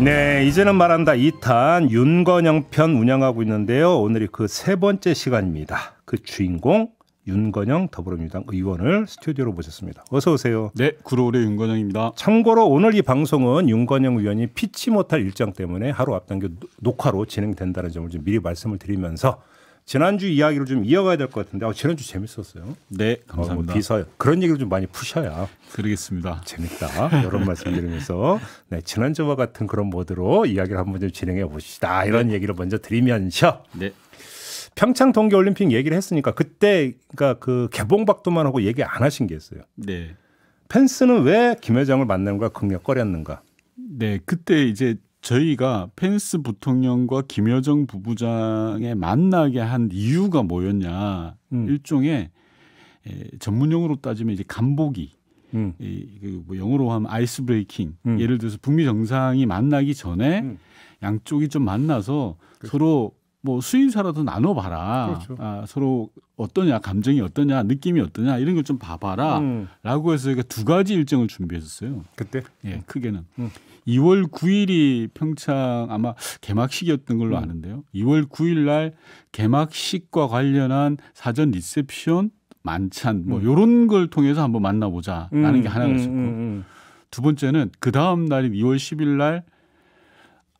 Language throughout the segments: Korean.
네, 이제는 말한다 2탄 윤건영 편 운영하고 있는데요. 오늘이 그 세 번째 시간입니다. 그 주인공 윤건영 더불어민주당 의원을 스튜디오로 모셨습니다. 어서 오세요. 네, 구로울의 윤건영입니다. 참고로 오늘 이 방송은 윤건영 의원이 피치 못할 일정 때문에 하루 앞당겨 녹화로 진행된다는 점을 좀 미리 말씀을 드리면서 지난주 이야기를 좀 이어가야 될 것 같은데 아, 지난주 재밌었어요. 네, 감사합니다. 어, 뭐 비서 요 그런 얘기를 좀 많이 푸셔야. 그리겠습니다 재밌다. 이런 말씀드리면서 네, 지난주와 같은 그런 모드로 이야기를 한번 좀 진행해 보시다 이런 네. 얘기를 먼저 드리면서 네. 평창 동계올림픽 얘기를 했으니까 그때 그러니까 그 개봉박도만 하고 얘기 안 하신 게 있어요. 네. 펜스는 왜 김회장을 만나는가 극력거렸는가? 네, 그때 이제 저희가 펜스 부통령과 김여정 부부장에 만나게 한 이유가 뭐였냐 음. 일종의 에, 전문용으로 따지면 이제 간보기 음. 이뭐 그 영어로 하면 아이스 브레이킹 음. 예를 들어서 북미 정상이 만나기 전에 음. 양쪽이 좀 만나서 그렇죠. 서로 뭐 수인사라도 나눠봐라. 그렇죠. 아, 서로 어떠냐, 감정이 어떠냐, 느낌이 어떠냐 이런 걸 좀 봐봐라라고 음. 해서 그러두 가지 일정을 준비했었어요. 그때? 예, 크게는 음. 2월 9일이 평창 아마 개막식이었던 걸로 음. 아는데요. 2월 9일 날 개막식과 관련한 사전 리셉션 만찬 뭐 음. 요런 걸 통해서 한번 만나보자라는 음, 게 하나가 음, 있었고 두 번째는 그 다음 날인 2월 10일 날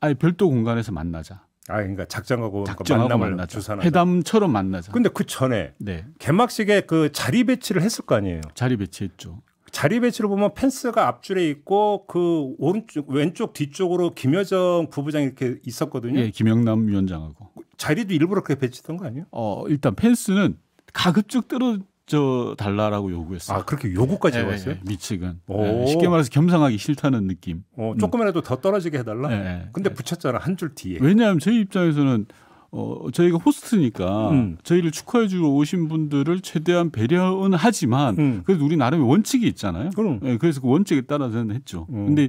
아예 별도 공간에서 만나자. 아, 그러니까 작전하고 그 만남을 주선하자. 회담처럼 만나자. 근데 그 전에 네. 개막식에 그 자리 배치를 했을 거 아니에요. 자리 배치했죠. 자리 배치를 보면 펜스가 앞줄에 있고 그 오른쪽 왼쪽 뒤쪽으로 김여정 부부장 이렇게 있었거든요. 예, 김영남 위원장하고 자리도 일부러 그렇게 배치했던 거 아니에요? 어, 일단 펜스는 가급적 떨어 얹어 달라라고 요구했어요. 아 그렇게 요구까지 네, 해왔어요? 네, 네. 미측은 네, 쉽게 말해서 겸상하기 싫다는 느낌. 어, 조금이라도 더 떨어지게 해달라. 근데 붙였잖아 한 줄 뒤에. 왜냐하면 저희 입장에서는 어, 저희가 호스트니까 음. 저희를 축하해 주러 오신 분들을 최대한 배려는 하지만 음. 그래도 우리 나름의 원칙이 있잖아요. 그럼. 네, 그래서 그 원칙에 따라서는 했죠. 음. 근데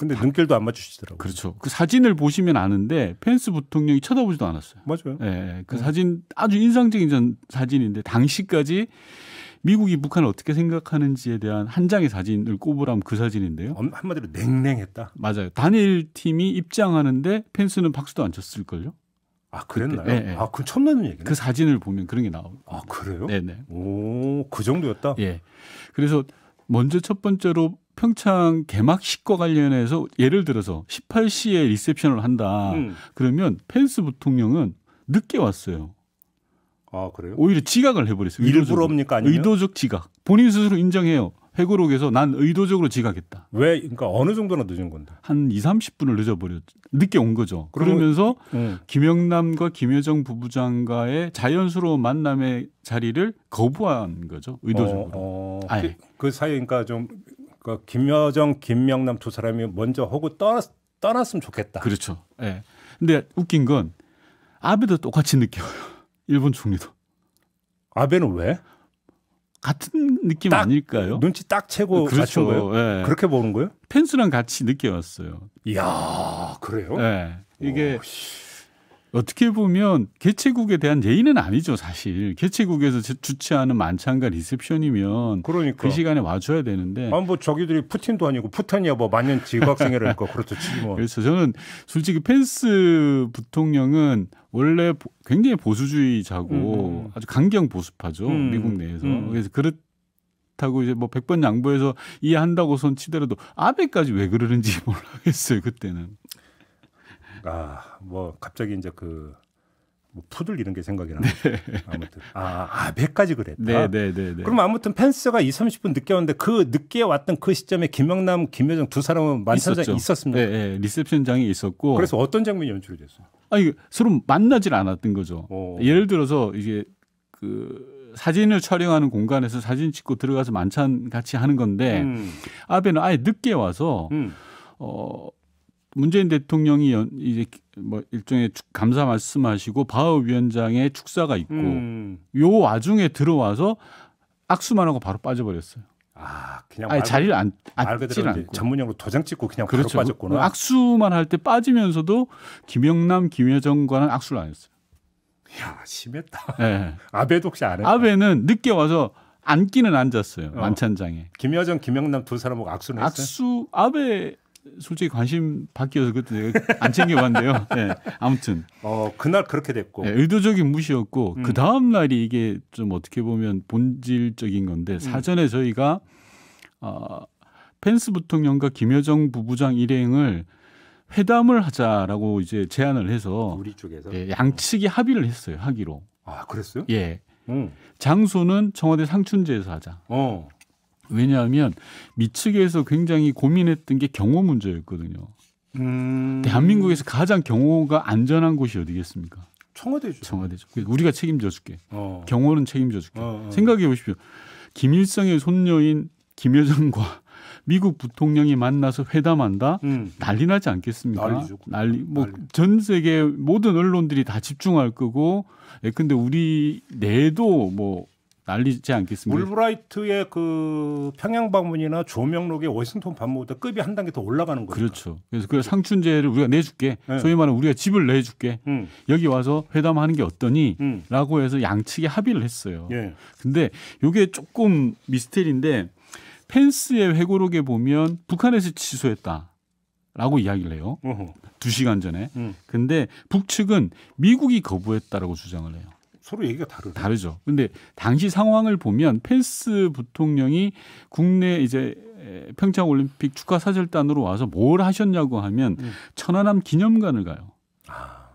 근데 눈길도 안 맞추시더라고요. 그렇죠. 그 사진을 보시면 아는데 펜스 부통령이 쳐다보지도 않았어요. 맞아요. 네, 그 네. 사진 아주 인상적인 전 사진인데 당시까지 미국이 북한을 어떻게 생각하는지에 대한 한 장의 사진을 꼽으라면 그 사진인데요. 한마디로 냉랭했다. 맞아요. 단일 팀이 입장하는데 펜스는 박수도 안 쳤을걸요. 아 그랬나요? 네, 네. 아그 처음 나는 얘기네. 그 사진을 보면 그런 게 나오고. 아 그래요? 네네. 오 그 정도였다. 예. 그래서 먼저 첫 번째로 평창 개막식과 관련해서 예를 들어서 18시에 리셉션을 한다. 음. 그러면 펜스 부통령은 늦게 왔어요. 아 그래요? 오히려 지각을 해버렸어요. 일부러입니까 아니면? 의도적 지각. 본인 스스로 인정해요. 회고록에서 난 의도적으로 지각했다. 왜 그러니까 어느 정도나 늦은 건데? 한 2, 30분을 늦어 버렸 늦게 온 거죠. 그러면서 음. 김영남과 김여정 부부장과의 자연스러운 만남의 자리를 거부한 거죠. 의도적으로. 어, 어. 그, 그, 사이에 그러니까 좀 그러니까 김여정, 김영남 두 사람이 먼저 하고 떠났, 떠났으면 좋겠다. 그렇죠. 예. 근데 웃긴 건 아베도 똑같이 느껴요. 일본 총리도. 아베는 왜? 같은 느낌 딱, 아닐까요? 눈치 딱 채고 어, 그렇죠. 갖춘 거예요. 네. 그렇게 보는 거예요? 펜스랑 같이 느껴왔어요. 이야 그래요? 네. 이게 오, 어떻게 보면 개최국에 대한 예의는 아니죠 사실 개최국에서 주최하는 만찬과 리셉션이면 그러니까. 그 시간에 와줘야 되는데 아뭐 저기들이 푸틴도 아니고 푸탄이야 뭐 만년 지구생애를 했고 그렇듯이 뭐 그래서 저는 솔직히 펜스 부통령은 원래 굉장히 보수주의자고 음, 음. 아주 강경 보수파죠 음. 미국 내에서 음. 그래서 그렇 하고 이제 뭐 100번 양보해서 이해한다고 손 치더라도 아베까지 왜 그러는지 몰라겠어요 그때는. 아, 뭐 갑자기 이제 그 뭐 푸들 이런 게 생각이 나네. 네. 아무튼 아, 아1까지 그랬다. 네, 네, 네, 네, 그럼 아무튼 펜스가 2, 30분 늦게 왔는데 그 늦게 왔던 그 시점에 김영남, 김여정 두 사람은 만찬장에 있었습니다. 네, 네, 리셉션장이 있었고. 그래서 어떤 장면이 연출이 됐어요? 아니, 서로 만나질 않았던 거죠. 오. 어. 예를 들어서 이게 그 사진을 촬영하는 공간에서 사진 찍고 들어가서 만찬 같이 하는 건데 음. 아베는 아예 늦게 와서 음. 어 문재인 대통령이 연, 이제 뭐 일종의 감사 말씀하시고 바흐 위원장의 축사가 있고 음. 요 와중에 들어와서 악수만 하고 바로 빠져버렸어요. 아, 그냥 아니, 말, 자리를 안, 안 그대로 않고. 전문용어로 도장 찍고 그냥 그렇죠. 빠졌구나. 악수만 할 때 빠지면서도 김영남, 김여정과는 악수를 안 했어요. 야, 심했다. 네. 아베도 혹시 안 했나? 아베는 늦게 와서 앉기는 앉았어요. 어. 만찬장에. 김여정, 김영남 두 사람하고 악수는 했어요? 악수 아베 솔직히 관심 밖이어서 그때 내가 안 챙겨봤는데요. 네, 아무튼. 어 그날 그렇게 됐고. 네, 의도적인 무시였고 음. 그 다음 날이 이게 좀 어떻게 보면 본질적인 건데 음. 사전에 음. 저희가 어, 펜스 부통령과 김여정 부부장 일행을 회담을 하자라고 이제 제안을 해서 우리 쪽에서 예, 양측이 합의를 했어요 하기로. 아 그랬어요? 예. 음. 장소는 청와대 상춘제에서 하자. 어. 왜냐하면 미측에서 굉장히 고민했던 게 경호 문제였거든요. 음... 대한민국에서 가장 경호가 안전한 곳이 어디겠습니까? 청와대죠. 청와대죠. 우리가 책임져 줄게. 어. 경호는 책임져 줄게. 어, 어. 생각해 보십시오. 김일성의 손녀인 김여정과 미국 부통령이 만나서 회담한다 음. 난리 나지 않겠습니까? 난리죠. 난리 뭐 전 세계 모든 언론들이 다 집중할 거고 예, 근데 우리 내도 뭐 날리지 않겠습니까? 울브라이트의 그 평양 방문이나 조명록의 워싱턴 방문보다 급이 한 단계 더 올라가는 거죠. 그렇죠. 그래서 그 상춘제를 우리가 내줄게. 네. 소위 말하는 우리가 집을 내줄게. 음. 여기 와서 회담하는 게 어떠니?라고 음. 해서 양측이 합의를 했어요. 예. 근데 이게 조금 미스테리인데 펜스의 회고록에 보면 북한에서 취소했다. 라고 이야기를 해요. 어두 시간 전에. 음. 근데 북측은 미국이 거부했다라고 주장을 해요. 서로 얘기가 다르죠. 다르죠. 근데 당시 상황을 보면 펜스 부통령이 국내 이제 평창 올림픽 축하 사절단으로 와서 뭘 하셨냐고 하면 음. 천안함 기념관을 가요. 아.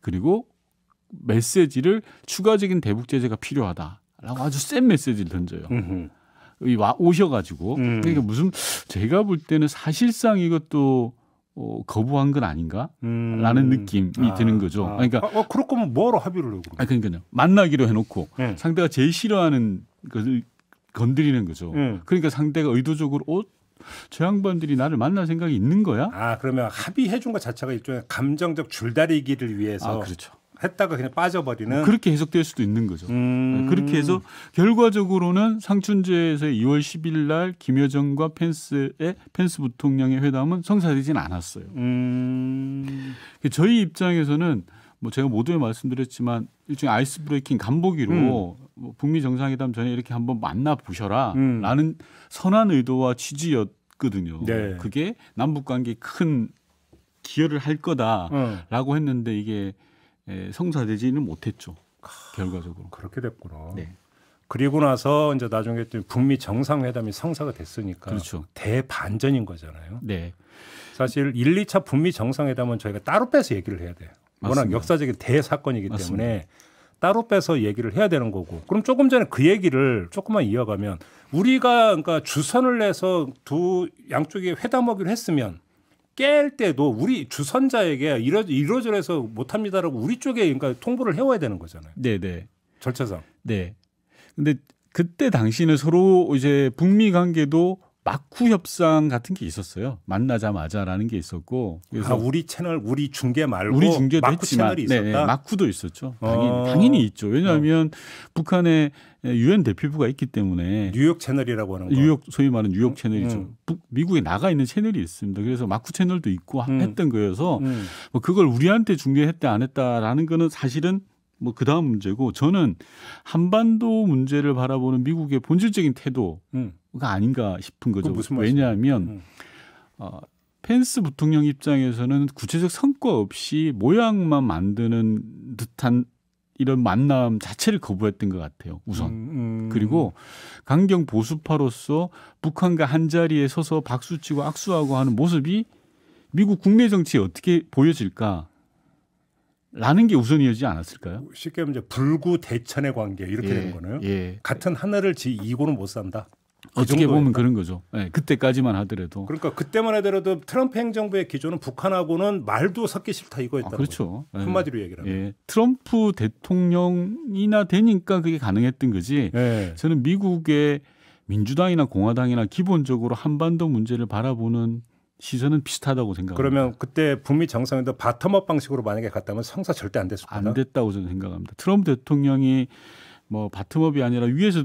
그리고 메시지를 추가적인 대북 제재가 필요하다라고 아주 센 메시지를 던져요. 음흠. 와 오셔가지고 음. 그러니까 무슨 제가 볼 때는 사실상 이것도 어, 거부한 건 아닌가라는 음. 느낌이 아, 드는 거죠. 아. 그러니까 아, 어, 그럴 거 뭐하러 합의를 해요? 아, 그러니까요. 만나기로 해놓고 네. 상대가 제일 싫어하는 것을 건드리는 거죠. 네. 그러니까 상대가 의도적으로 어, 저 양반들이 나를 만날 생각이 있는 거야? 아 그러면 합의해 준것 자체가 일종의 감정적 줄다리기를 위해서 아, 그렇죠. 했다가 그냥 빠져버리는 그렇게 해석될 수도 있는 거죠. 음. 네, 그렇게 해서 결과적으로는 상춘제에서의 2월 10일 날 김여정과 펜스의 펜스 부통령의 회담은 성사되진 않았어요. 음. 저희 입장에서는 뭐 제가 모두에 말씀드렸지만 일종의 아이스 브레이킹 간보기로 음. 뭐 북미 정상회담 전에 이렇게 한번 만나 보셔라라는 음. 선한 의도와 취지였거든요. 네. 그게 남북 관계 큰 기여를 할 거다라고 어. 했는데 이게 예, 성사되지는 못했죠. 하, 결과적으로 그렇게 됐구나. 네. 그리고 나서 이제 나중에 또 북미 정상회담이 성사가 됐으니까 그렇죠. 대반전인 거잖아요. 네. 사실 1, 2차 북미 정상회담은 저희가 따로 빼서 얘기를 해야 돼요. 맞습니다. 워낙 역사적인 대사건이기 맞습니다. 때문에 따로 빼서 얘기를 해야 되는 거고. 그럼 조금 전에 그 얘기를 조금만 이어가면 우리가 그러니까 주선을 내서 두 양쪽이 회담하기로 했으면 깰 때도 우리 주선자에게 이러 이러저러해서 못합니다라고 우리 쪽에 그러니까 통보를 해와야 되는 거잖아요. 네네 네. 절차상. 네. 근데 그때 당시는 서로 이제 북미 관계도 마쿠 협상 같은 게 있었어요. 만나자마자라는 게 있었고 그래서 아, 우리 채널 우리 중계 말고 우리 중계도 마쿠 했지만 채널이 네, 있었다. 네, 네, 마쿠도 있었죠. 당연히, 어. 당연히 있죠. 왜냐하면 어. 북한의 유엔 대표부가 있기 때문에 뉴욕 채널이라고 하는 거. 뉴욕 소위 말하는 뉴욕 음. 채널이죠. 음. 북, 미국에 나가 있는 채널이 있습니다. 그래서 마쿠 채널도 있고 음. 했던 거여서 음. 뭐 그걸 우리한테 중계했대안 했다라는 거는 사실은 뭐그 다음 문제고 저는 한반도 문제를 바라보는 미국의 본질적인 태도가 음. 아닌가 싶은 거죠. 왜냐하면 음. 어, 펜스 부통령 입장에서는 구체적 성과 없이 모양만 만드는 듯한 이런 만남 자체를 거부했던 것 같아요. 우선 음, 음. 그리고 강경 보수파로서 북한과 한 자리에 서서 박수치고 악수하고 하는 모습이 미국 국내 정치에 어떻게 보여질까 라는 게 우선이었지 않았을까요? 뭐 쉽게 말하면 이제 불구 대천의 관계 이렇게 예, 되는 거네요. 예. 같은 하늘을 지 이고는 못 산다. 그 어떻게 보면 그런 거죠. 네, 그때까지만 하더라도. 그러니까 그때만 하더라도 트럼프 행정부의 기조는 북한하고는 말도 섞기 싫다 이거였다. 아, 그렇죠. 네. 한마디로 얘기를 하면. 예. 트럼프 대통령이나 되니까 그게 가능했던 거지. 예. 저는 미국의 민주당이나 공화당이나 기본적으로 한반도 문제를 바라보는 시선은 비슷하다고 생각합니다. 그러면 그때 북미 정상회담 바텀업 방식으로 만약에 갔다면 성사 절대 안 됐을 거다. 안 됐다고 저는 생각합니다. 트럼프 대통령이 뭐 바텀업이 아니라 위에서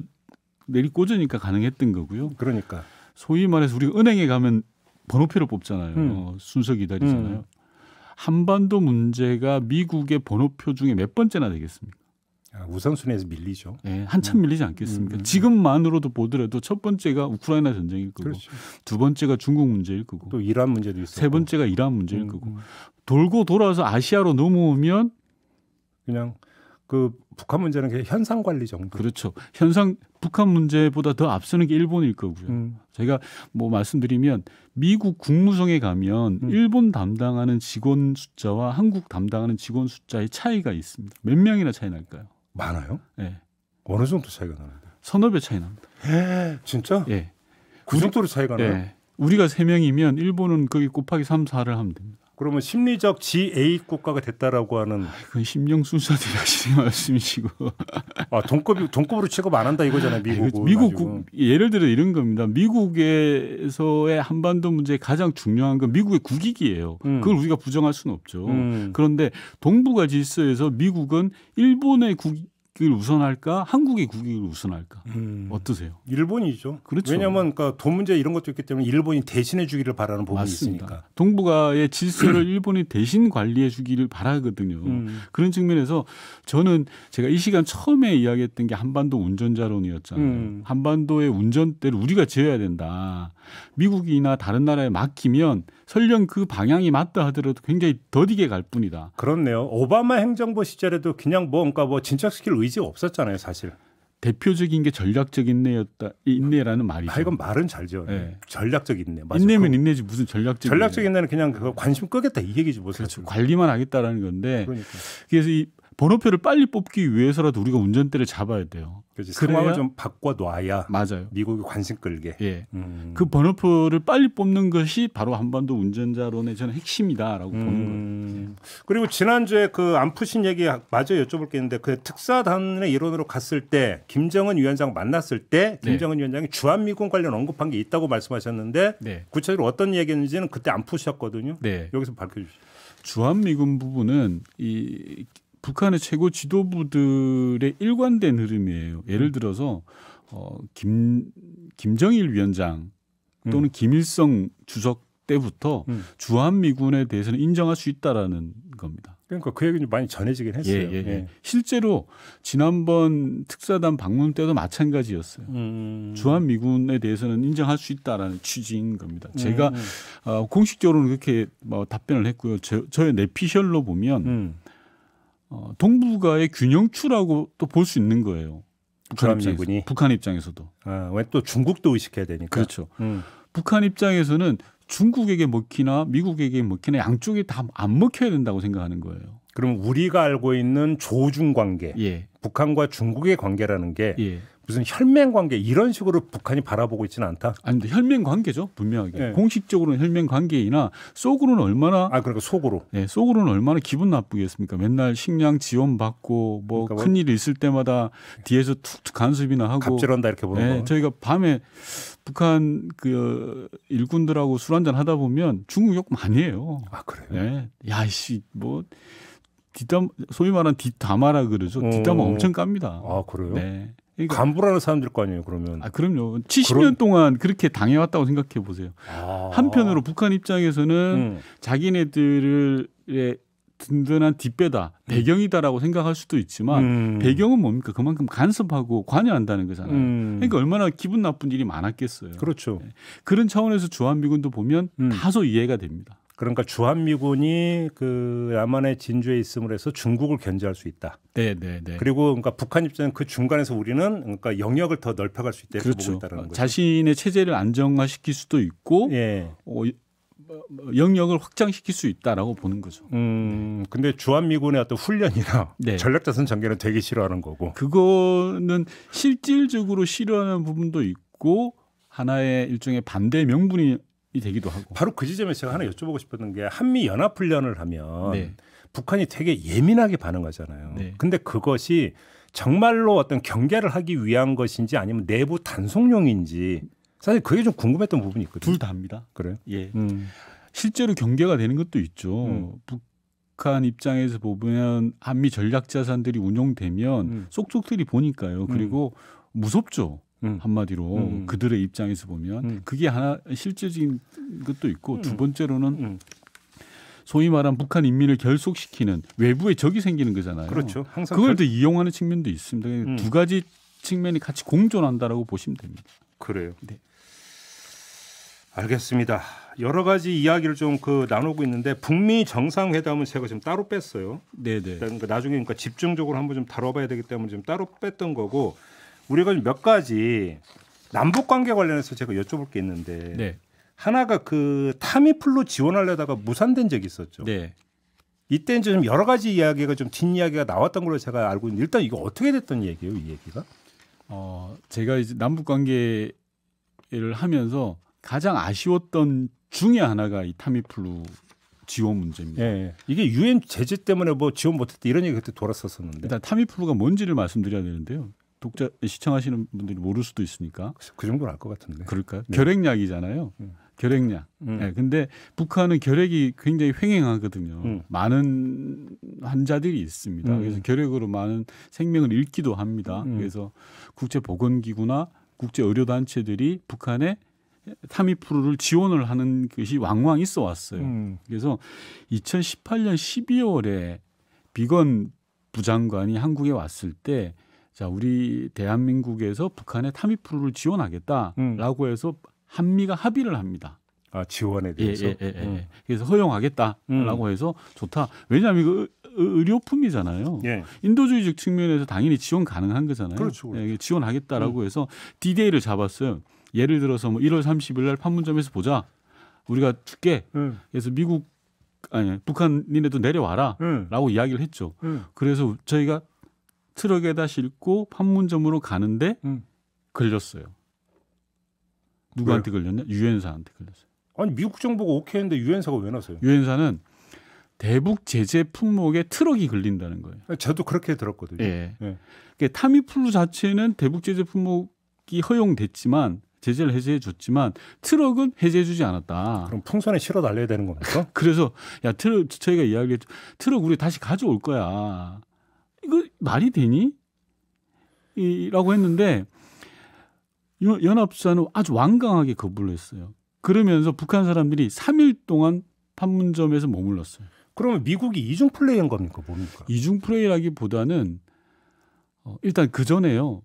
내리 꽂으니까 가능했던 거고요. 그러니까 소위 말해서 우리 은행에 가면 번호표를 뽑잖아요. 음. 어, 순서 기다리잖아요. 음. 한반도 문제가 미국의 번호표 중에 몇 번째나 되겠습니까? 아, 우선순위에서 밀리죠. 네, 한참 음. 밀리지 않겠습니까? 음, 음, 음. 지금만으로도 보더라도 첫 번째가 우크라이나 전쟁일 거고, 그렇죠. 두 번째가 중국 문제일 거고, 또 이란 문제도 있어. 세 번째가 이란 문제일 음. 거고, 음. 돌고 돌아서 아시아로 넘어오면 그냥 그 북한 문제는 그냥 현상 관리 정도. 그렇죠. 현상 북한 문제보다 더 앞서는 게 일본일 거고요. 음. 제가 뭐 말씀드리면 미국 국무성에 가면 음. 일본 담당하는 직원 숫자와 한국 담당하는 직원 숫자의 차이가 있습니다. 몇 명이나 차이 날까요? 많아요? 예. 어느 정도 차이가 나는데? 서너 배 차이 납니다. 에 예, 진짜? 예. 그 정도로 차이가 나요? 예. 우리가 3명이면 일본은 거기 곱하기 3, 4를 하면 됩니다. 그러면 심리적 G8 국가가 됐다라고 하는 아, 그건 심령순사들이 하시는 말씀이시고 아 동급 동급으로 취급 안 한다 이거잖아요 미국 미국 국, 예를 들어 이런 겁니다 미국에서의 한반도 문제 가장 중요한 건 미국의 국익이에요 음. 그걸 우리가 부정할 수는 없죠 음. 그런데 동북아 질서에서 미국은 일본의 국익 국익을 우선할까 한국의 국익을 우선할까 음. 어떠세요? 일본이죠. 그렇죠. 왜냐하면 그러니까 돈 문제 이런 것도 있기 때문에 일본이 대신해주기를 바라는 부분이 맞습니다. 있으니까. 동북아의 질서를 일본이 대신 관리해주기를 바라거든요. 음. 그런 측면에서 저는 제가 이 시간 처음에 이야기했던 게 한반도 운전자론이었잖아요. 음. 한반도의 운전대를 우리가 지어야 된다. 미국이나 다른 나라에 맡기면 설령 그 방향이 맞다 하더라도 굉장히 더디게 갈 뿐이다. 그렇네요. 오바마 행정부 시절에도 그냥 뭔가 뭐, 그러니까 뭐 진척시킬 의지가 없었잖아요, 사실. 대표적인 게 전략적 인내였다 인내라는 말이죠. 아, 이건 말은 잘죠. 지 예. 네. 전략적 인내. 맞아. 인내면 그 인내지 무슨 전략적. 전략적 인내. 는 그냥 그 관심 끄겠다 이 얘기지 뭐. 그렇죠. 관리만 하겠다라는 건데. 그러니까. 그래서 이 번호표를 빨리 뽑기 위해서라도 우리가 운전대를 잡아야 돼요. 그렇지. 상황을 좀 바꿔놔야 맞아요. 미국이 관심 끌게. 예. 음. 그 번호표를 빨리 뽑는 것이 바로 한반도 운전자론의 저는 핵심이다라고 음. 보는 거예요. 그리고 지난주에 그안 푸신 얘기 마저 여쭤볼 게 있는데 그 특사단의 일원으로 갔을 때 김정은 위원장 만났을 때 네. 김정은 네. 위원장이 주한미군 관련 언급한 게 있다고 말씀하셨는데 네. 구체적으로 어떤 얘기였는지는 그때 안 푸셨거든요. 네. 여기서 밝혀주시죠. 주한미군 부분은 이 북한의 최고 지도부들의 일관된 흐름이에요. 예를 음. 들어서 어, 김 김정일 위원장 또는 음. 김일성 주석 때부터 음. 주한미군에 대해서는 인정할 수 있다라는 겁니다. 그러니까 그 얘기는 많이 전해지긴 했어요. 예, 예, 예. 예. 실제로 지난번 특사단 방문 때도 마찬가지였어요. 음, 음. 주한미군에 대해서는 인정할 수 있다라는 취지인 겁니다. 제가 음, 어, 공식적으로는 그렇게 뭐 답변을 했고요. 저, 저의 내피셜로 보면 어, 동북아의 균형추라고 또 볼 수 있는 거예요. 북한 입장에서, 북한 입장에서도. 아, 왜 또 중국도 의식해야 되니까. 그렇죠. 음. 북한 입장에서는 중국에게 먹히나 미국에게 먹히나 양쪽이 다 안 먹혀야 된다고 생각하는 거예요. 그럼 우리가 알고 있는 조중 관계, 예. 북한과 중국의 관계라는 게 예. 무슨 혈맹 관계 이런 식으로 북한이 바라보고 있지는 않다. 아니 근데 혈맹 관계죠 분명하게 네. 공식적으로는 혈맹 관계이나 속으로는 얼마나 아 그러니까 속으로 네 속으로는 얼마나 기분 나쁘겠습니까. 맨날 식량 지원 받고 뭐 그러니까 뭐 큰일 뭐... 있을 때마다 뒤에서 툭툭 간섭이나 하고 갑질한다 이렇게 보는 네, 거. 저희가 밤에 북한 그 일꾼들하고 술 한잔 하다 보면 중국 욕 많이 해요. 아 그래요? 네. 야씨 뭐 뒷담 소위 말하는 뒷담화라 그러죠. 뒷담화 어. 엄청 깝니다. 아 그래요? 네. 그러니까 간부라는 사람들 거 아니에요 그러면 아 그럼요 70년 그럼... 동안 그렇게 당해왔다고 생각해 보세요 아... 한편으로 북한 입장에서는 음. 자기네들의 든든한 뒷배다 음. 배경이다라고 생각할 수도 있지만 음. 배경은 뭡니까 그만큼 간섭하고 관여한다는 거잖아요 음. 그러니까 얼마나 기분 나쁜 일이 많았겠어요 그렇죠 네. 그런 차원에서 주한미군도 보면 음. 다소 이해가 됩니다 그러니까 주한미군이 그 남한의 진주에 있음을 해서 중국을 견제할 수 있다. 네, 네, 네. 그리고 그러니까 북한 입장은 그 중간에서 우리는 그러니까 영역을 더 넓혀갈 수 있다. 그렇죠. 보고 있다는 아, 거죠. 자신의 체제를 안정화시킬 수도 있고 예. 어, 영역을 확장시킬 수 있다라고 보는 거죠. 음, 근데 주한미군의 어떤 훈련이나 네. 전략자산 전개는 되게 싫어하는 거고. 그거는 실질적으로 싫어하는 부분도 있고 하나의 일종의 반대 명분이 되기도 하고. 바로 그 지점에 제가 하나 여쭤보고 싶었던 게 한미 연합 훈련을 하면 네. 북한이 되게 예민하게 반응하잖아요. 네. 근데 그것이 정말로 어떤 경계를 하기 위한 것인지 아니면 내부 단속용인지 사실 그게 좀 궁금했던 부분이 있거든요. 둘 다입니다. 그래요? 예. 음. 실제로 경계가 되는 것도 있죠. 음. 북한 입장에서 보면 한미 전략 자산들이 운용되면 음. 쏙쏙들이 보니까요. 그리고 음. 무섭죠. 음. 한마디로 음. 그들의 입장에서 보면 음. 그게 하나 실질적인 것도 있고 두 음. 번째로는 음. 소위 말한 북한 인민을 결속시키는 외부의 적이 생기는 거잖아요. 그렇죠. 항상 그걸 또 이용하는 측면도 있습니다. 음. 두 가지 측면이 같이 공존한다라고 보시면 됩니다. 그래요. 네. 알겠습니다. 여러 가지 이야기를 좀 그 나누고 있는데 북미 정상회담은 제가 지금 따로 뺐어요. 네네. 네. 그러니까 나중에 그러니까 집중적으로 한번 좀 다뤄봐야 되기 때문에 지금 따로 뺐던 거고 우리가 몇 가지 남북 관계 관련해서 제가 여쭤볼 게 있는데 네. 하나가 그 타미플로 지원하려다가 무산된 적이 있었죠. 네. 이때 이제 좀 여러 가지 이야기가 좀 뒷이야기가 나왔던 걸로 제가 알고 있는데 일단 이거 어떻게 됐던 얘기예요, 이 얘기가? 어, 제가 이제 남북 관계를 하면서 가장 아쉬웠던 중의 하나가 이 타미플루 지원 문제입니다. 예, 예, 이게 유엔 제재 때문에 뭐 지원 못했다 이런 얘기 그때 돌았었었는데 일단 타미플루가 뭔지를 말씀드려야 되는데요. 독자 시청하시는 분들이 모를 수도 있으니까 그 정도는 알것 같은데 그럴까요? 네. 결핵약이잖아요. 음. 결핵약. 음. 네, 근데 북한은 결핵이 굉장히 횡행하거든요. 음. 많은 환자들이 있습니다. 음. 그래서 결핵으로 많은 생명을 잃기도 합니다. 음. 그래서 국제보건기구나 국제의료단체들이 북한에 타미프루를 지원을 하는 것이 왕왕 있어 왔어요. 음. 그래서 2018년 12월에 비건 부장관이 한국에 왔을 때자 우리 대한민국에서 북한의 타미프루를 지원하겠다라고 음. 해서 한미가 합의를 합니다. 아 지원에 예, 대해서 예, 예, 예, 음. 그래서 허용하겠다라고 음. 해서 좋다. 왜냐하면 이거 의료품이잖아요. 예. 인도주의적 측면에서 당연히 지원 가능한 거잖아요. 그렇죠. 그렇죠. 예, 지원하겠다라고 음. 해서 디데이를 잡았어요. 예를 들어서 뭐 1월 30일 날 판문점에서 보자. 우리가 줄게. 음. 그래서 미국 아니 북한 니네도 내려와라라고 음. 이야기를 했죠. 음. 그래서 저희가 트럭에다 싣고 판문점으로 가는데 음. 걸렸어요. 누구한테 왜? 걸렸냐? 유엔사한테 걸렸어요. 아니 미국 정부가 오케이했는데 유엔사가 왜 나서요? 유엔사는 대북 제재 품목에 트럭이 걸린다는 거예요. 아, 저도 그렇게 들었거든요. 예. 예. 그러니까 타미플루 자체는 대북 제재 품목이 허용됐지만 제재를 해제해 줬지만 트럭은 해제해 주지 않았다. 그럼 풍선에 실어 달려야 되는 겁니까? 그래서 야 트럭 저희가 이야기했죠. 트럭 우리 다시 가져올 거야. 이거 말이 되니? 이라고 했는데 연합사는 아주 완강하게 거부를 했어요. 그러면서 북한 사람들이 3일 동안 판문점에서 머물렀어요. 그러면 미국이 이중 플레이한 겁니까? 뭡니까? 이중 플레이라기보다는 어, 일단 그 전에요.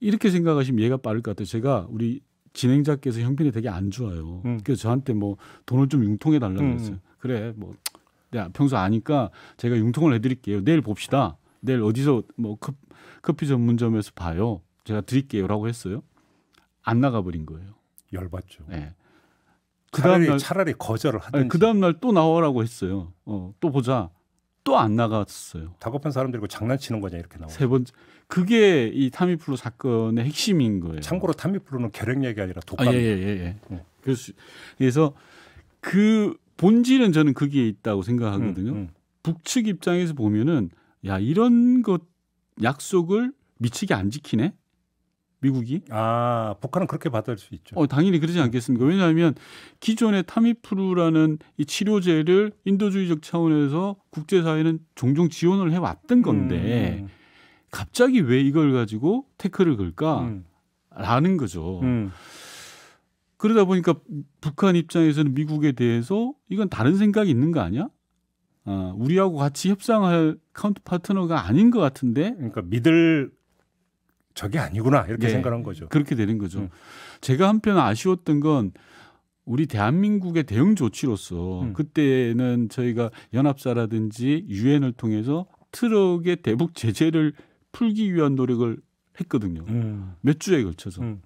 이렇게 생각하시면 이가 빠를 것 같아요. 제가 우리 진행자께서 형편이 되게 안 좋아요. 음. 그래서 저한테 뭐 돈을 좀 융통해 달라고 했어요 음. 그래 뭐내 평소 아니까 제가 융통을 해드릴게요. 내일 봅시다. 내일 어디서 뭐 컵, 커피 전문점에서 봐요. 제가 드릴게요라고 했어요. 안 나가버린 거예요. 열받죠. 네. 예. 그 다음 날 차라리 거절을 하든지. 그 다음 날 또 나와라고 했어요. 어, 또 보자. 또 안 나갔어요. 다급한 사람들고 장난치는 거냐 이렇게 나오죠. 세 번째 그게 이 타미플루 사건의 핵심인 거예요. 참고로 타미플루는 결핵약이 아니라 독감. 아, 예, 예, 예. 네. 예. 예. 그래서, 그래서 그 본질은 저는 그게 있다고 생각하거든요. 음, 음. 북측 입장에서 보면은 야 이런 것 약속을 미치게 안 지키네. 미국이 아 북한은 그렇게 받을 수 있죠. 어 당연히 그러지 음. 않겠습니까? 왜냐하면 기존의 타미프루라는 이 치료제를 인도주의적 차원에서 국제사회는 종종 지원을 해왔던 건데 음, 음. 갑자기 왜 이걸 가지고 태클을 걸까라는 음. 거죠. 음. 그러다 보니까 북한 입장에서는 미국에 대해서 이건 다른 생각이 있는 거 아니야? 어, 우리하고 같이 협상할 카운트 파트너가 아닌 것 같은데. 그러니까 믿을 저게 아니구나 이렇게 네, 생각한 거죠. 그렇게 되는 거죠. 음. 제가 한편 아쉬웠던 건 우리 대한민국의 대응 조치로서 음. 그때는 저희가 연합사라든지 유엔을 통해서 트럭의 대북 제재를 풀기 위한 노력을 했거든요. 음. 몇 주에 걸쳐서 음.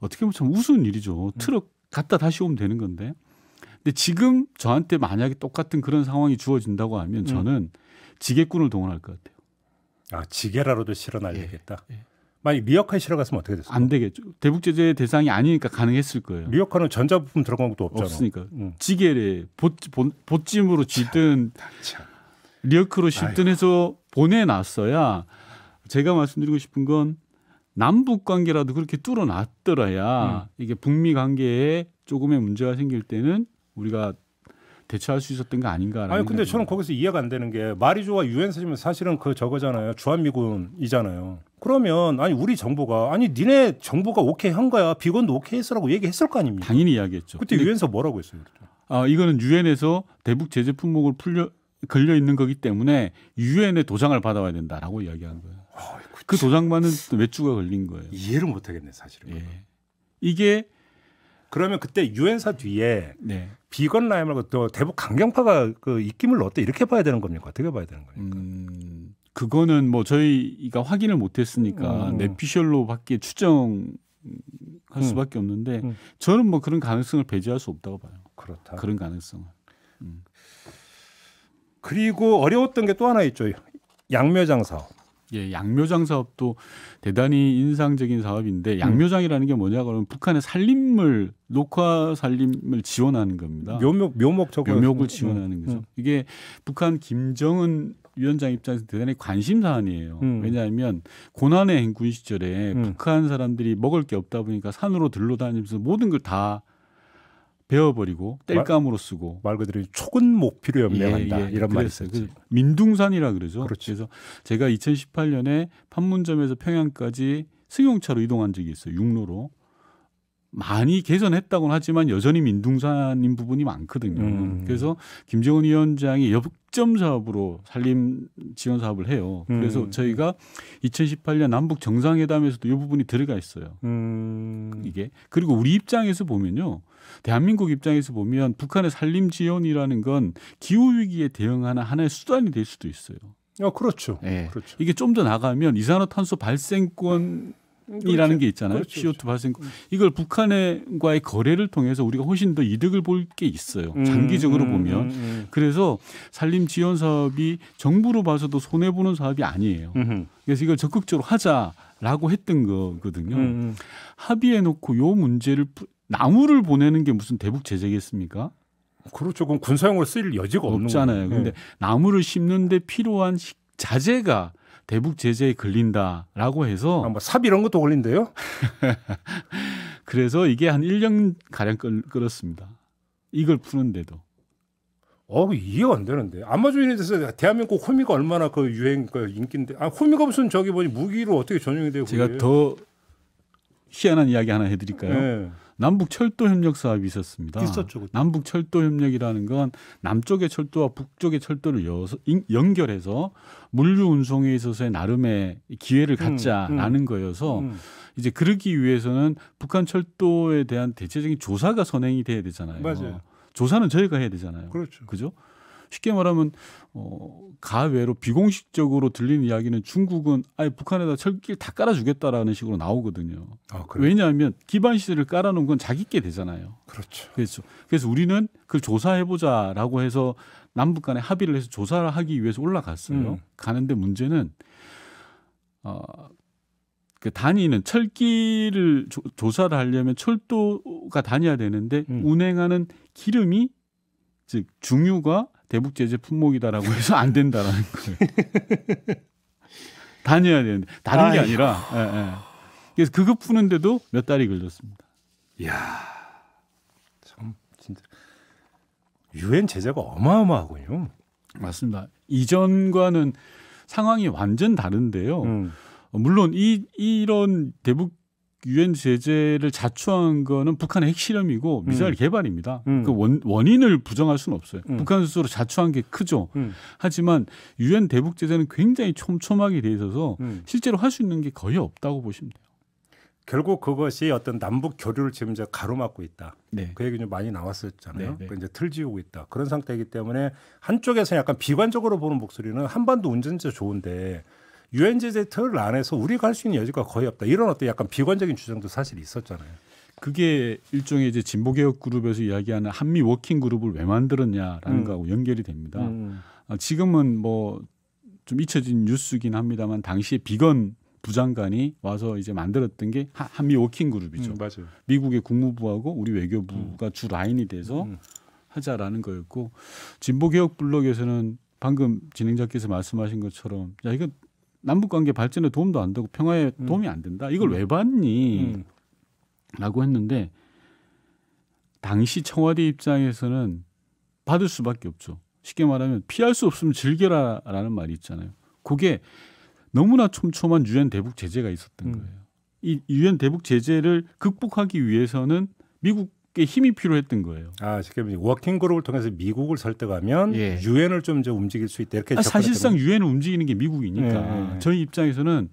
어떻게 보면 참 우스운 일이죠. 음. 트럭 갖다 다시 오면 되는 건데. 근데 지금 저한테 만약에 똑같은 그런 상황이 주어진다고 하면 음. 저는 지게꾼을 동원할 것 같아요. 아지게라도 실어 날리겠다. 예, 예. 만약 리어카에 실어갔으면 어떻게 됐을까? 안 되겠죠. 대북 제재 대상이 아니니까 가능했을 거예요. 리어카는 전자부품 들어간 것도 없잖아. 없으니까 음. 지게래 봇, 봇, 으로 쥐든 리어크로 실든 해서 보내놨어야 제가 말씀드리고 싶은 건 남북 관계라도 그렇게 뚫어놨더라야 음. 이게 북미 관계에 조금의 문제가 생길 때는 우리가 대처할 수 있었던 거 아닌가라는. 아니 근데 저는 거기서 이해가 안 되는 게 말이 좋아 유엔 선임은 사실은 그 저거잖아요. 주한미군이잖아요. 그러면 아니 우리 정부가 아니 니네 정부가 오케이 한 거야 비건도 오케이 했어라고 얘기했을 거 아닙니까? 당연히 이야기했죠. 그때 유엔서 뭐라고 했어요? 아 이거는 유엔에서 대북 제재 품목을 풀려 걸려 있는 거기 때문에 유엔의 도장을 받아와야 된다라고 이야기한 거예요. 어이그 도장만은 몇 주가 걸린 거예요. 이해를 못하겠네 사실은. 예. 이게 그러면 그때 유엔사 뒤에 네. 비건 라임을 또 대북 강경파가 그 입김을 넣었다 이렇게 봐야 되는 겁니까? 어떻게 봐야 되는 겁니까? 음, 그거는 뭐 저희가 확인을 못했으니까 네피셜로밖에 음, 음. 추정 할 음. 수밖에 없는데 음. 저는 뭐 그런 가능성을 배제할 수 없다고 봐요. 그렇다. 그런 가능성은. 음. 그리고 어려웠던 게 또 하나 있죠. 양묘장 사업. 예, 양묘장 사업도 대단히 인상적인 사업인데 양묘장이라는 게 뭐냐 그러면 북한의 산림을 녹화 산림을 지원하는 겁니다. 묘목 묘목 적어 묘목을 음. 지원하는 거죠. 음. 이게 북한 김정은 위원장 입장에서 대단히 관심 사안이에요. 음. 왜냐하면 고난의 행군 시절에 음. 북한 사람들이 먹을 게 없다 보니까 산으로 들러다니면서 모든 걸다 베어버리고 땔감으로 쓰고 말, 말 그대로 초근 목필요 염려한다 예, 예, 예. 이런 말이 있어요. 그 민둥산이라 그러죠. 그렇지. 그래서 제가 2018년에 판문점에서 평양까지 승용차로 이동한 적이 있어요. 육로로. 많이 개선했다고는 하지만 여전히 민둥산인 부분이 많거든요. 음. 그래서 김정은 위원장이 역점 사업으로 산림 지원 사업을 해요. 그래서 음. 저희가 2018년 남북 정상회담에서도 이 부분이 들어가 있어요. 음. 이게 그리고 우리 입장에서 보면요, 대한민국 입장에서 보면 북한의 산림 지원이라는 건 기후 위기에 대응하는 하나의 수단이 될 수도 있어요. 어, 그렇죠. 네. 그렇죠. 이게 좀 더 나가면 이산화탄소 발생권 음, 그렇죠. 이라는 게 있잖아요. 그렇죠, 그렇죠. CO2 발생 음. 이걸 북한과의 거래를 통해서 우리가 훨씬 더 이득을 볼 게 있어요. 음, 장기적으로 음, 보면. 음, 음, 그래서 산림 지원 사업이 정부로 봐서도 손해 보는 사업이 아니에요. 음흠. 그래서 이걸 적극적으로 하자라고 했던 거거든요. 합의해 놓고 요 문제를 나무를 보내는 게 무슨 대북 제재겠습니까? 그렇죠. 그럼 군사용으로 쓰일 여지가 없잖아요. 없는 없잖요 근데 네. 나무를 심는데 필요한 자재가 대북 제재에 걸린다라고 해서 아, 뭐 삽 이런 것도 걸린대요. 그래서 이게 한 1년 가량 끌, 었습니다 이걸 푸는데도. 어 이해가 안 되는데 아마존에 대해서 대한민국 호미가 얼마나 그 유행 그 인기인데 아 호미가 무슨 저기 뭐니 무기로 어떻게 전용이 되고 제가 그게. 더 희한한 이야기 하나 해드릴까요? 네. 남북 철도 협력 사업이 있었습니다. 있었죠. 그때. 남북 철도 협력이라는 건 남쪽의 철도와 북쪽의 철도를 여서, 연결해서 물류 운송에 있어서의 나름의 기회를 음, 갖자라는 음, 음, 거여서 음. 이제 그러기 위해서는 북한 철도에 대한 대체적인 조사가 선행이 돼야 되잖아요. 맞아요. 조사는 저희가 해야 되잖아요. 그렇죠. 그죠? 쉽게 말하면 어, 가외로 비공식적으로 들리는 이야기는 중국은 아예 북한에다 철길 다 깔아주겠다라는 식으로 나오거든요. 아, 왜냐하면 기반 시설을 깔아놓은 건 자기께 되잖아요. 그렇죠. 그렇죠. 그래서 우리는 그걸 조사해보자라고 해서 남북 간에 합의를 해서 조사를 하기 위해서 올라갔어요. 음. 가는데 문제는 어, 그 단위는 철길을 조, 조사를 하려면 철도가 다녀야 되는데 음. 운행하는 기름이 즉 중유가 대북 제재 품목이다라고 해서 안 된다라는 거예요. 다녀야 되는데 다른 아이고. 게 아니라 예, 예. 그래서 그거 푸는데도 몇 달이 걸렸습니다. 이야 참 진짜 유엔 제재가 어마어마하군요. 맞습니다. 이전과는 상황이 완전 다른데요. 음. 물론 이 이런 대북 유엔 제재를 자초한 거는 북한의 핵실험이고 음. 미사일 음. 개발입니다. 음. 그 원, 원인을 부정할 수는 없어요. 음. 북한 스스로 자초한 게 크죠. 음. 하지만 유엔 대북 제재는 굉장히 촘촘하게 돼 있어서 음. 실제로 할 수 있는 게 거의 없다고 보시면 돼요. 결국 그것이 어떤 남북 교류를 지금 이제 가로막고 있다. 네. 그 얘기 좀 많이 나왔었잖아요. 네, 네. 그 이제 틀지우고 있다. 그런 상태이기 때문에 한쪽에서 약간 비관적으로 보는 목소리는 한반도 운전자 좋은데 유엔제재 틀 안에서 우리가 할 수 있는 여지가 거의 없다. 이런 어떤 약간 비관적인 주장도 사실 있었잖아요. 그게 일종의 이제 진보 개혁 그룹에서 이야기하는 한미 워킹 그룹을 왜 만들었냐라는 음. 거하고 연결이 됩니다. 음. 아, 지금은 뭐 좀 잊혀진 뉴스긴 합니다만 당시에 비건 부장관이 와서 이제 만들었던 게 한미 워킹 그룹이죠. 음, 맞아요. 미국의 국무부하고 우리 외교부가 음. 주 라인이 돼서 음, 하자라는 거였고 진보 개혁 블록에서는 방금 진행자께서 말씀하신 것처럼 야 이거 남북 관계 발전에 도움도 안 되고 평화에 음. 도움이 안 된다. 이걸 음. 왜 봤니? 음. 라고 했는데 당시 청와대 입장에서는 받을 수밖에 없죠. 쉽게 말하면 피할 수 없으면 즐겨라라는 말이 있잖아요. 그게 너무나 촘촘한 유엔 대북 제재가 있었던 음. 거예요. 이 유엔 대북 제재를 극복하기 위해서는 미국 미국의 힘이 필요했던 거예요. 아, 지금 워킹 그룹을 통해서 미국을 설득하면 예. 유엔을 예. 좀 이제 움직일 수 있다 이렇게. 아, 사실상 유엔을 움직이는 게 미국이니까 예. 예. 저희 입장에서는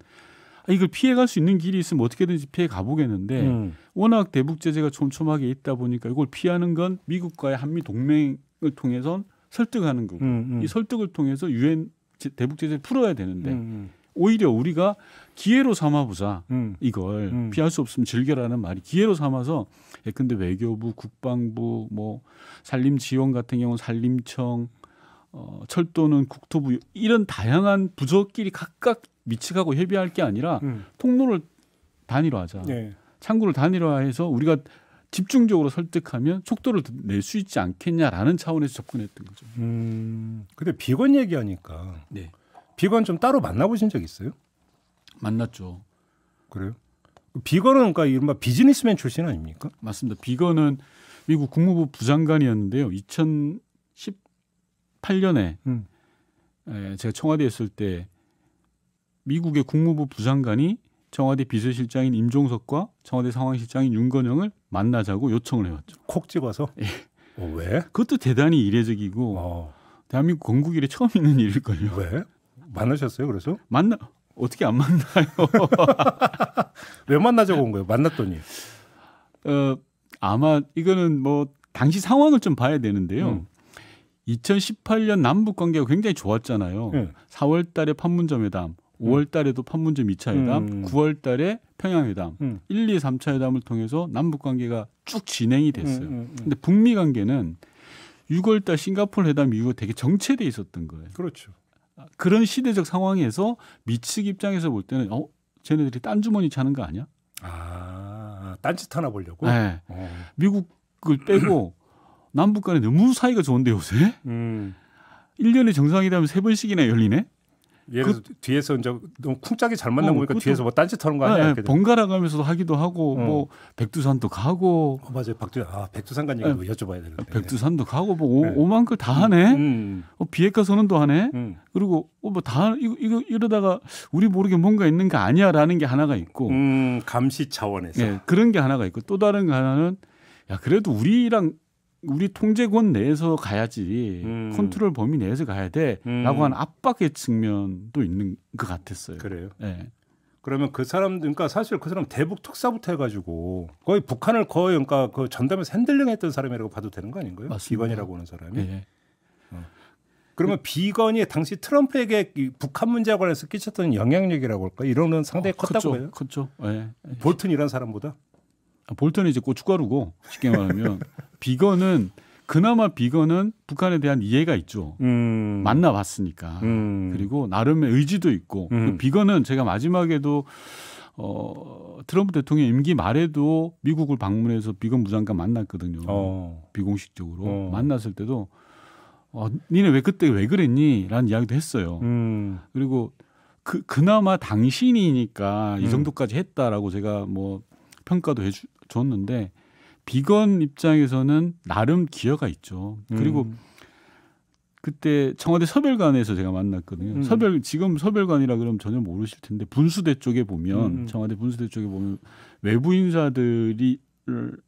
아, 이걸 피해갈 수 있는 길이 있으면 어떻게든지 피해 가보겠는데 음. 워낙 대북 제재가 촘촘하게 있다 보니까 이걸 피하는 건 미국과의 한미 동맹을 통해서 설득하는 거고 음, 음. 이 설득을 통해서 유엔 대북 제재를 풀어야 되는데. 음, 음. 오히려 우리가 기회로 삼아보자 음. 이걸 음. 피할 수 없으면 즐겨라는 말이 기회로 삼아서 예컨대 외교부, 국방부, 뭐 산림지원 같은 경우는 산림청, 어, 철도는 국토부 이런 다양한 부서끼리 각각 미치하고 협의할 게 아니라 음. 통로를 단일화하자. 네. 창구를 단일화해서 우리가 집중적으로 설득하면 속도를 낼 수 있지 않겠냐라는 차원에서 접근했던 거죠. 음, 근데 비건 얘기하니까 네. 비건 좀 따로 만나보신 적 있어요? 만났죠. 그래요? 비건은 그니까 이른바 비즈니스맨 출신 아닙니까? 맞습니다. 비건은 미국 국무부 부장관이었는데요. 2018년에 음. 제가 청와대에 있을 때 미국의 국무부 부장관이 청와대 비서실장인 임종석과 청와대 상황실장인 윤건영을 만나자고 요청을 해왔죠. 콕 찍어서? 예. 어, 왜? 그것도 대단히 이례적이고 어. 대한민국 건국 일에 처음 있는 일일걸요. 왜? 만나셨어요? 그래서? 만나 어떻게 안 만나요? 왜 만나자고 온 거예요? 만났더니. 어 아마 이거는 뭐 당시 상황을 좀 봐야 되는데요. 음. 2018년 남북 관계가 굉장히 좋았잖아요. 네. 예. 4월 달에 판문점 회담, 5월 음. 달에도 판문점 2차 회담, 음. 9월 달에 평양 회담, 음. 1, 2, 3차 회담을 통해서 남북 관계가 쭉 진행이 됐어요. 음, 음, 음. 근데 북미 관계는 6월 달 싱가포르 회담 이후 되게 정체돼 있었던 거예요. 그렇죠. 그런 시대적 상황에서 미측 입장에서 볼 때는 어 쟤네들이 딴 주머니 차는 거 아니야? 아 딴짓 하나 보려고. 네. 어. 미국을 빼고 남북 간에 너무 사이가 좋은데 요새. 음. 1년에 정상회담이 세 번씩이나 열리네. 예를 그, 뒤에서 이제 너무 쿵짝이 잘 맞는 어, 거 보니까 그 뒤에서 뭐 딴짓하는 거 아니야? 네, 번갈아 가면서도 하기도 하고 어. 뭐 백두산도 가고 어, 맞아요. 백두 아 백두산 간 얘기 네. 여쭤봐야 되는데 백두산도 가고 뭐 네. 오, 만걸 다 하네. 음, 음. 어, 비핵화 선언도 하네. 음. 그리고 어, 뭐다 이거, 이거 이러다가 우리 모르게 뭔가 있는 게 아니야라는 게 하나가 있고 음, 감시 차원에서 네, 그런 게 하나가 있고 또 다른 게 하나는 야 그래도 우리랑 우리 통제권 내에서 가야지 음. 컨트롤 범위 내에서 가야 돼라고 음. 하는 압박의 측면도 있는 것 같았어요. 그래요. 네. 그러면 그 사람 그러니까 사실 그 사람 대북 특사부터 해가지고 거의 북한을 거의 그러니까 그 전담에서 핸들링했던 사람이라고 봐도 되는 거 아닌가요? 맞습니다. 비건이라고 하는 사람이. 네. 어. 그러면 그, 비건이 당시 트럼프에게 북한 문제와 관련해서 끼쳤던 영향력이라고 할까 이런 건 상당히 어, 컸다고 해요. 컸죠. 예. 네. 볼튼이란 사람보다. 아, 볼튼이 이제 고춧가루고 쉽게 말하면 비건은 그나마 비건은 북한에 대한 이해가 있죠. 음. 만나봤으니까. 음. 그리고 나름의 의지도 있고. 음. 비건은 제가 마지막에도 어, 트럼프 대통령 임기 말에도 미국을 방문해서 비건 부장과 만났거든요. 어. 비공식적으로 어. 만났을 때도 어, 니네 왜 그때 왜 그랬니? 라는 이야기도 했어요. 음. 그리고 그, 그나마 당신이니까 이 음. 정도까지 했다라고 제가 뭐 평가도 해줬는데 비건 입장에서는 나름 기여가 있죠. 음. 그리고 음. 그때 청와대 서별관에서 제가 만났거든요. 음. 서별 지금 서별관이라 그러면 전혀 모르실 텐데 분수대 쪽에 보면 음. 청와대 분수대 쪽에 보면 외부 인사들이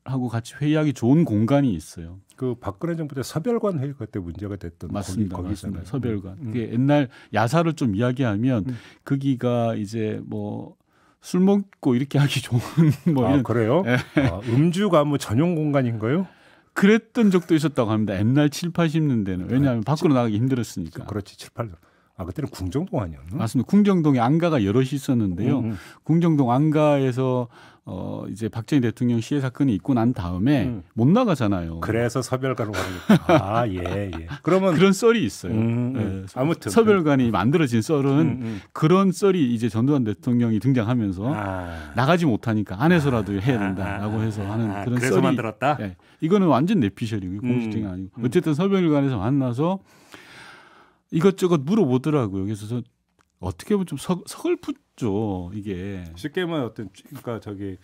하고 같이 회의하기 좋은 공간이 있어요. 그 박근혜 정부 때 서별관 회의 그때 문제가 됐던 맞습니다, 거기, 맞습니다. 서별관. 음. 그게 옛날 야사를 좀 이야기하면 음. 거기가 그 이제 뭐술 먹고 이렇게 하기 좋은 뭐 아, 이런 그래요? 예. 아, 음주가 뭐 전용 공간인가요? 그랬던 적도 있었다고 합니다. 옛날 7, 80년대는 아, 왜냐하면 네. 밖으로 나가기 힘들었으니까. 그렇지 7, 8아 그때는 궁정동 아니었나? 맞습니다. 궁정동에 안가가 여럿이 있었는데요. 음, 음. 궁정동 안가에서 어 이제 박정희 대통령 시해 사건이 있고 난 다음에 음. 못 나가잖아요. 그래서 서별관으 가는 아 예, 예. 그러면 그런 썰이 있어요. 음, 음. 네. 아무튼 서별관이 음. 만들어진 썰은 음, 음. 그런 썰이 이제 전두환 대통령이 등장하면서 아. 나가지 못하니까 안에서라도 아, 해야 아, 된다라고 아, 해서 하는 아, 그런 썰이 만들었다. 네. 이거는 완전 내피셜이고 공식적인 아니고 어쨌든 서별관에서 만나서 이것저것 물어보더라고요. 그래서 어떻게 보면 좀 서, 서글프 어렵죠 이게 쉽게 말하면 어떤 그러니까 저기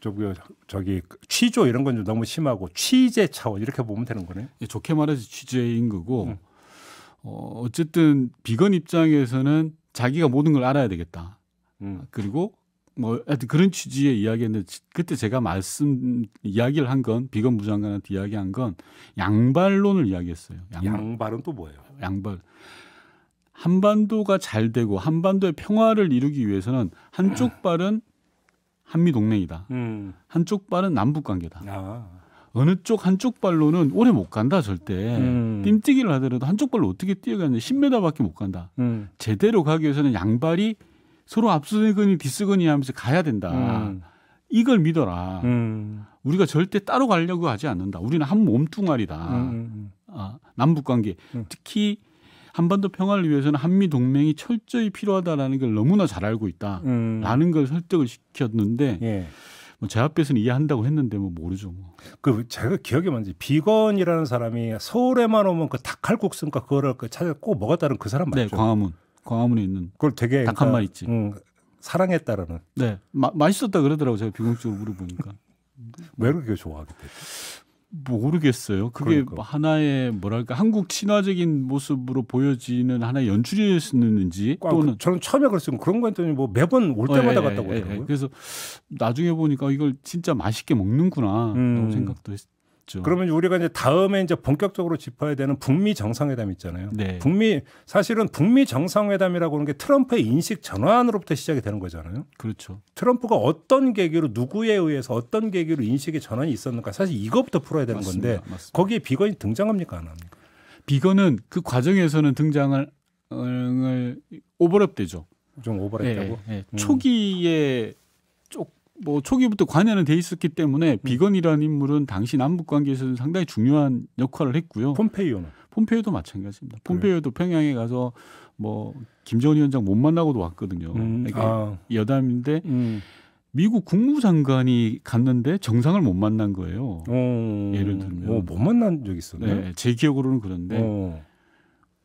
저기 저기 취조 이런 건 좀 너무 심하고 취재 차원 이렇게 보면 되는 거네 예, 좋게 말해서 취재인 거고 음. 어, 어쨌든 비건 입장에서는 자기가 모든 걸 알아야 되겠다. 음. 그리고 뭐 하여튼 그런 취지의 이야기였는데 그때 제가 말씀 이야기를 한 건 비건 부장관한테 이야기한 건 양발론을 이야기했어요. 양 양발은 또 뭐예요? 양발. 한반도가 잘 되고 한반도의 평화를 이루기 위해서는 한쪽 발은 한미 동맹이다. 음. 한쪽 발은 남북 관계다. 아. 어느 쪽 한쪽 발로는 오래 못 간다 절대. 음. 띠뛰기를 하더라도 한쪽 발로 어떻게 뛰어가는지 10m밖에 못 간다. 음. 제대로 가기 위해서는 양발이 서로 앞서거니 뒤서거니 하면서 가야 된다. 음. 이걸 믿어라. 음. 우리가 절대 따로 가려고 하지 않는다. 우리는 한 몸뚱아리다. 아, 남북 관계 특히 한반도 평화를 위해서는 한미 동맹이 철저히 필요하다라는 걸 너무나 잘 알고 있다라는 음. 걸 설득을 시켰는데 예. 뭐제 앞에서는 이해한다고 했는데 뭐 모르죠. 뭐. 그 제가 기억에 먼저 비건이라는 사람이 서울에만 오면 그닭칼국수니까 그거를 그 찾아 꼭 먹었다는 그 사람 네, 맞죠? 네, 광화문. 광화문에 있는 그걸 되게 닭 한마 있지. 그러니까, 음, 사랑했다라는. 네, 마, 맛있었다 그러더라고 제가 비공식으로 물어보니까. 왜 그렇게 좋아하게 됐죠? 모르겠어요. 그게 그러니까. 하나의 뭐랄까 한국 친화적인 모습으로 보여지는 하나의 연출이었는지 그 또는 저는 처음에 그랬으면 그런 거 했더니 뭐 매번 올 어, 때마다 어, 예, 갔다고 예, 하더라고요. 예, 그래서 나중에 보니까 이걸 진짜 맛있게 먹는구나 음. 생각도 했, 어요 있죠. 그러면 우리가 이제 다음에 이제 본격적으로 짚어야 되는 북미 정상회담 있잖아요. 네. 북미 사실은 북미 정상회담이라고 하는 게 트럼프의 인식 전환으로부터 시작이 되는 거잖아요. 그렇죠. 트럼프가 어떤 계기로 누구에 의해서 어떤 계기로 인식의 전환이 있었는가 사실 이것부터 풀어야 되는 맞습니다. 건데 맞습니다. 거기에 비건이 등장합니까 안 합니까? 비건은 그 과정에서는 등장을 오버랩되죠. 좀 오버랩되고 예, 네, 예, 네. 예. 음. 초기에 뭐 초기부터 관여는 돼 있었기 때문에 음. 비건이라는 인물은 당시 남북 관계에서는 상당히 중요한 역할을 했고요. 폼페이오는 폼페이오도 마찬가지입니다. 폼페이오도 네. 평양에 가서 뭐 김정은 위원장 못 만나고도 왔거든요. 음, 아. 여담인데 음. 미국 국무장관이 갔는데 정상을 못 만난 거예요. 어, 예를 들면 어, 못 만난 적 있었네. 네, 제 기억으로는 그런데 어,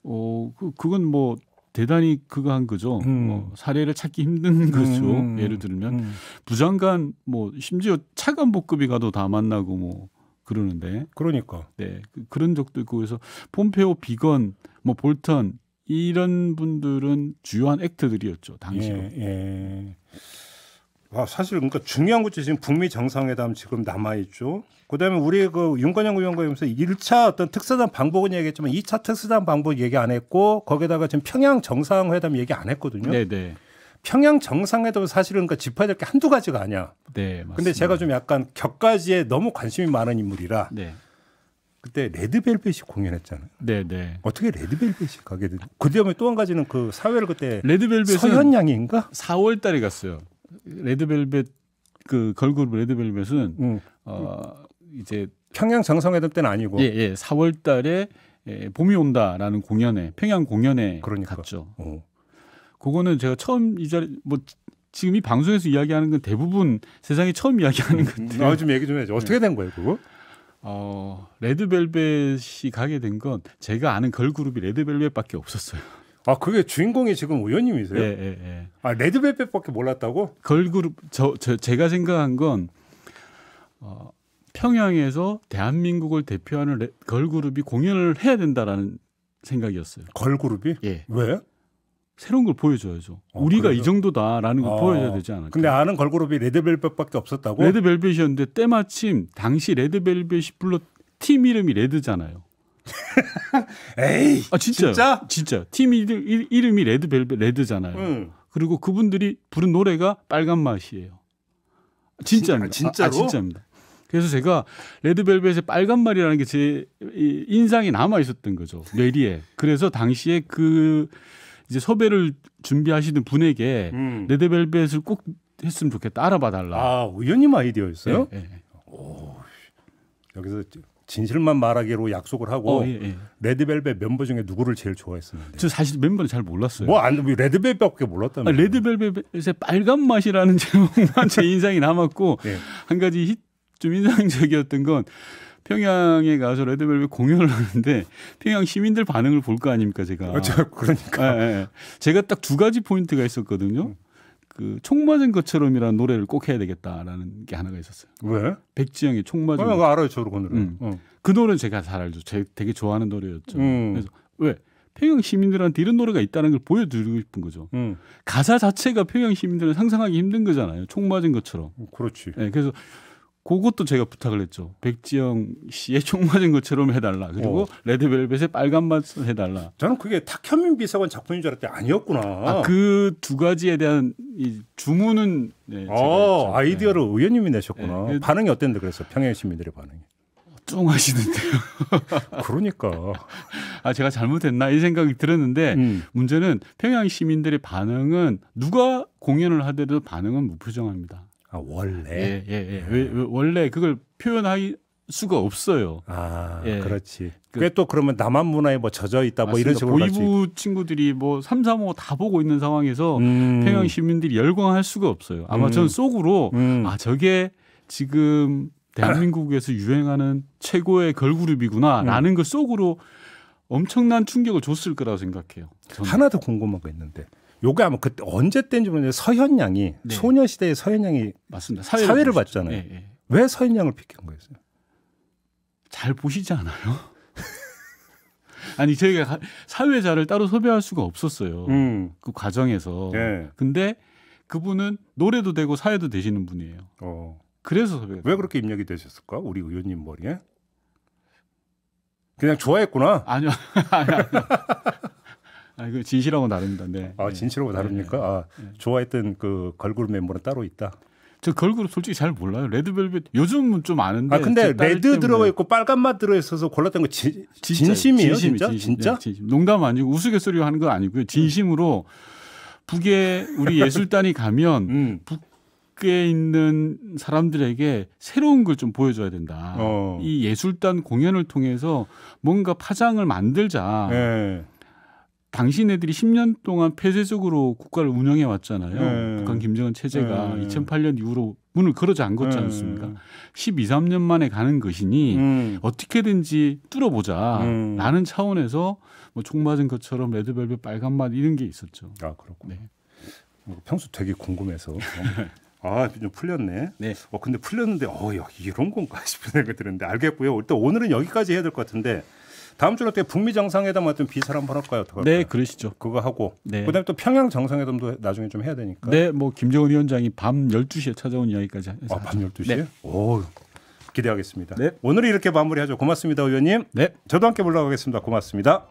어 그, 그건 뭐 대단히 그거 한 거죠. 음. 뭐 사례를 찾기 힘든 거죠. 음, 음. 예를 들면 음. 부장관 뭐 심지어 차관복급이 가도 다 만나고 뭐 그러는데. 그러니까. 네 그, 그런 적도 있고 그래서 폼페오 비건 뭐 볼턴 이런 분들은 주요한 액트들이었죠 당시로. 예, 예. 아, 사실 그러니까 중요한 것이 지금 북미 정상회담 지금 남아 있죠. 그다음에 우리 그 윤건영 의원과 하면서 1차 어떤 특사단 방법은 얘기했지만 2차 특사단 방법 얘기 안 했고 거기다가 지금 평양 정상회담 얘기 안 했거든요. 네네. 네. 평양 정상회담은 사실은 그러니까 짚어야 될 게 한두 가지가 아니야. 네, 맞습니다. 근데 제가 좀 약간 격가지에 너무 관심이 많은 인물이라 네. 그때 레드벨벳이 공연했잖아요. 네, 네. 어떻게 레드벨벳이 가게 된? 그다음에 또 한 가지는 그 사회를 그때 레드벨벳 서현양인가? 4월달에 갔어요. 레드벨벳 그 걸그룹 레드벨벳은 음. 어 이제 평양 정상회담 때는 아니고 예, 예. 4월 달에 예, 봄이 온다라는 공연에 평양 공연에 그러니까. 갔죠. 어. 그거는 제가 처음 이 자리 뭐 지금 이 방송에서 이야기하는 건 대부분 세상에 처음 이야기하는 것데 음, 아, 좀 얘기 좀 해줘. 어떻게 네. 된 거예요, 그거? 어, 레드벨벳이 가게 된 건 제가 아는 걸그룹이 레드벨벳밖에 없었어요. 아 그게 주인공이 지금 우연님이세요 예, 예, 예. 아 레드벨벳밖에 몰랐다고? 걸그룹 저, 저 제가 생각한 건 어, 평양에서 대한민국을 대표하는 레, 걸그룹이 공연을 해야 된다라는 생각이었어요. 걸그룹이? 예. 왜? 새로운 걸 보여줘야죠. 어, 우리가 그래서? 이 정도다라는 걸 어, 보여줘야 되지 않을까. 근데 아는 걸그룹이 레드벨벳밖에 없었다고? 레드벨벳이었는데 때마침 당시 레드벨벳이 불러 팀 이름이 레드잖아요. 에이. 아, 진짜 진짜? 진짜. 팀 이름, 이름이 레드벨벳 레드잖아요. 음. 그리고 그분들이 부른 노래가 빨간 맛이에요. 아, 진짜입니다. 아, 진짜로? 아, 아 진짜입니다. 그래서 제가 레드벨벳의 빨간 말이라는 게 제 인상이 남아 있었던 거죠. 뇌리에. 그래서 당시에 그 이제 섭외를 준비하시는 분에게 음. 레드벨벳을 꼭 했으면 좋겠다. 알아봐 달라. 아, 의원님 아이디어였어요? 네, 네. 오. 여기서 진실만 말하기로 약속을 하고 어, 예, 예. 레드벨벳 멤버 중에 누구를 제일 좋아했었는데 저 사실 멤버는 잘 몰랐어요. 뭐안 뭐 레드벨벳밖에 몰랐다면 아, 레드벨벳의 빨간 맛이라는 제목만 제 인상이 남았고 예. 한 가지 히, 좀 인상적이었던 건 평양에 가서 레드벨벳 공연을 하는데 평양 시민들 반응을 볼 거 아닙니까 제가. 그렇죠. 그러니까 예, 예. 제가 딱 두 가지 포인트가 있었거든요. 음. 그총 맞은 것처럼이라는 노래를 꼭 해야 되겠다라는 게 하나가 있었어요. 왜? 백지영의 총 맞은. 어, 그 알아요, 저그 노래. 음. 어. 그 노래는 제가 잘 알죠. 제가 되게 좋아하는 노래였죠. 음. 그래서 왜? 평양 시민들한테 이런 노래가 있다는 걸 보여드리고 싶은 거죠. 음. 가사 자체가 평양 시민들은 상상하기 힘든 거잖아요. 총 맞은 것처럼. 음, 그렇지. 네, 그래서 그것도 제가 부탁을 했죠. 백지영 씨의 총 맞은 것처럼 해달라. 그리고 어. 레드벨벳의 빨간 맛을 해달라. 저는 그게 탁현민 비서관 작품인 줄 알았더니 아니었구나. 아, 그두 가지에 대한 이 주문은 네, 아, 아이디어를 네. 의원님이 내셨구나. 네. 그 반응이 어땠는데 그래서 평양 시민들의 반응이. 뚱하시는데요. 그러니까. 아 제가 잘못했나 이 생각이 들었는데 음. 문제는 평양 시민들의 반응은 누가 공연을 하더라도 반응은 무표정합니다. 아, 원래 예, 예, 예. 왜, 아. 왜 원래 그걸 표현할 수가 없어요. 아, 예. 그렇지. 꽤 또 그, 러면 남한 문화에 뭐 젖어 있다 뭐 맞습니다. 이런 식으로 보이부 친구들이 뭐삼 3, 오다 보고 있는 상황에서 음. 평양 시민들이 열광할 수가 없어요. 아마 음. 전 속으로 음. 아 저게 지금 대한민국에서 유행하는 최고의 걸그룹이구나라는 음. 걸 속으로 엄청난 충격을 줬을 거라고 생각해요. 저는. 하나 더 궁금한 거 있는데 요게 아마 그때 언제 때인지 모르는데 서현 양이 네. 소녀시대의 서현 양이 맞습니다. 사회를, 사회를 봤잖아요. 네, 네. 왜 서현 양을 픽한 거였어요? 잘 보시지 않아요? 아니 저희가 사회자를 따로 섭외할 수가 없었어요. 음. 그 과정에서. 예. 근데 그분은 노래도 되고 사회도 되시는 분이에요. 어. 그래서 섭외. 왜 그렇게 입력이 되셨을까? 우리 의원님 머리에? 그냥 좋아했구나. 아니요. 아니요. 아니요. 아, 그 진실하고 다릅니다. 네. 아, 네. 진실하고 네. 다릅니까? 네. 아, 좋아했던 그 걸그룹 멤버는 따로 있다. 저 걸그룹 솔직히 잘 몰라요. 레드벨벳 요즘은 좀 아는데. 아 근데 레드 들어가 있고 빨간 맛 들어 있어서 골랐던 거 지, 진심이에요, 진심이, 진짜? 진심, 진짜? 네, 진심. 농담 아니고 우스갯소리로 하는 거 아니고요. 진심으로 북에 우리 예술단이 가면 음. 북에 있는 사람들에게 새로운 걸 좀 보여줘야 된다. 어. 이 예술단 공연을 통해서 뭔가 파장을 만들자. 네. 당신네들이 10년 동안 폐쇄적으로 국가를 운영해 왔잖아요. 네. 북한 김정은 체제가 네. 2008년 이후로 문을 걸어지 않았지 네. 않습니까? 12, 13년 만에 가는 것이니 음. 어떻게든지 뚫어보자 음. 라는 차원에서 뭐총 맞은 것처럼 레드벨벳 빨간맛 이런 게 있었죠. 아 그렇군요. 네. 뭐 평소 되게 궁금해서 아좀 풀렸네. 네. 어 근데 풀렸는데 어 이런 건가 싶은 생각이 드는데 알겠고요. 일단 오늘은 여기까지 해야 될 것 같은데 다음 주로 때 북미 정상회담 같은 비설 한번 할까요? 어떻 네, 할까요? 네, 그러시죠. 그거 하고 네. 그다음에 또 평양 정상회담도 나중에 좀 해야 되니까. 네, 뭐 김정은 위원장이 밤 12시에 찾아온 이야기까지 해서 아, 밤1 2시 네. 오. 기대하겠습니다. 네. 오늘 이렇게 마무리하죠. 고맙습니다, 의원님. 네. 저도 함께 물러가겠습니다. 고맙습니다.